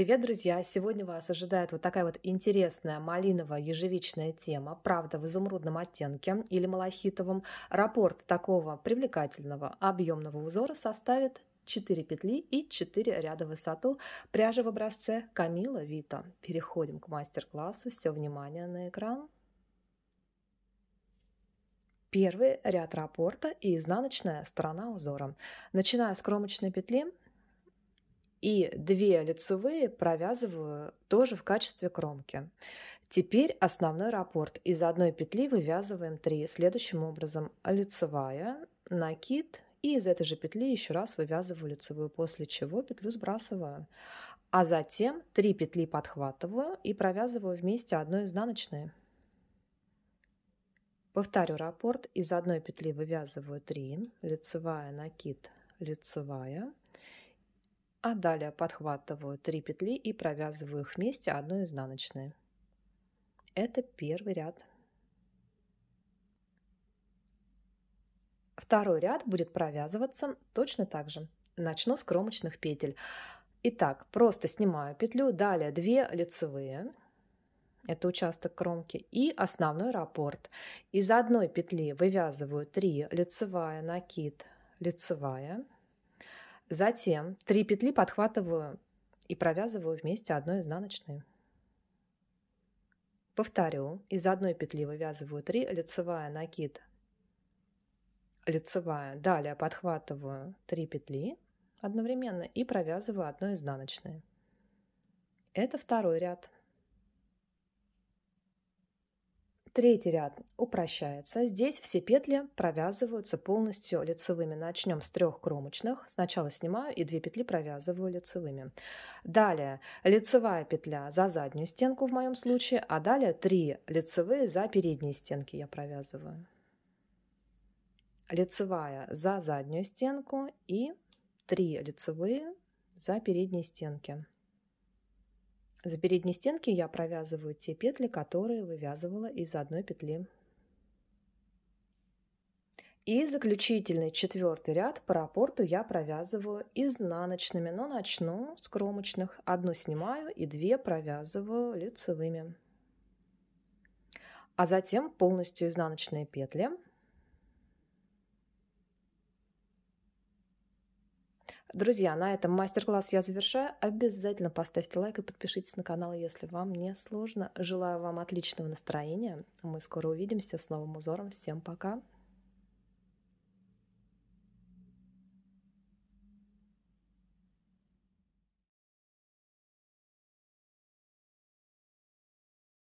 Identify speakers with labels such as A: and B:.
A: Привет, друзья! Сегодня вас ожидает вот такая вот интересная малиново ежевичная тема, правда, в изумрудном оттенке или малахитовом. Раппорт такого привлекательного объемного узора составит 4 петли и 4 ряда высоту пряжи в образце Камила Вита. Переходим к мастер-классу. Все внимание на экран. Первый ряд раппорта и изнаночная сторона узора. Начинаю с кромочной петли, и две лицевые провязываю тоже в качестве кромки. Теперь основной раппорт. Из одной петли вывязываем 3 следующим образом. Лицевая, накид и из этой же петли еще раз вывязываю лицевую, после чего петлю сбрасываю. А затем 3 петли подхватываю и провязываю вместе одной изнаночной. Повторю раппорт. Из одной петли вывязываю 3, лицевая, накид, лицевая, а далее подхватываю 3 петли и провязываю их вместе одной изнаночной. Это первый ряд. Второй ряд будет провязываться точно так же. Начну с кромочных петель. Итак, просто снимаю петлю, далее 2 лицевые, это участок кромки, и основной раппорт. Из одной петли вывязываю 3 лицевая, накид, лицевая, Затем три петли подхватываю и провязываю вместе одной изнаночной. Повторю, из одной петли вывязываю 3, лицевая накид, лицевая, далее подхватываю 3 петли одновременно и провязываю 1 изнаночной. Это второй ряд. Третий ряд упрощается. Здесь все петли провязываются полностью лицевыми. Начнем с трех кромочных. Сначала снимаю и две петли провязываю лицевыми. Далее лицевая петля за заднюю стенку в моем случае, а далее три лицевые за передние стенки я провязываю. Лицевая за заднюю стенку и три лицевые за передние стенки. За передние стенки я провязываю те петли, которые вывязывала из одной петли. И заключительный четвертый ряд по рапорту я провязываю изнаночными, но начну с кромочных. Одну снимаю и две провязываю лицевыми. А затем полностью изнаночные петли – Друзья, на этом мастер-класс я завершаю. Обязательно поставьте лайк и подпишитесь на канал, если вам не сложно. Желаю вам отличного настроения. Мы скоро увидимся с новым узором. Всем пока!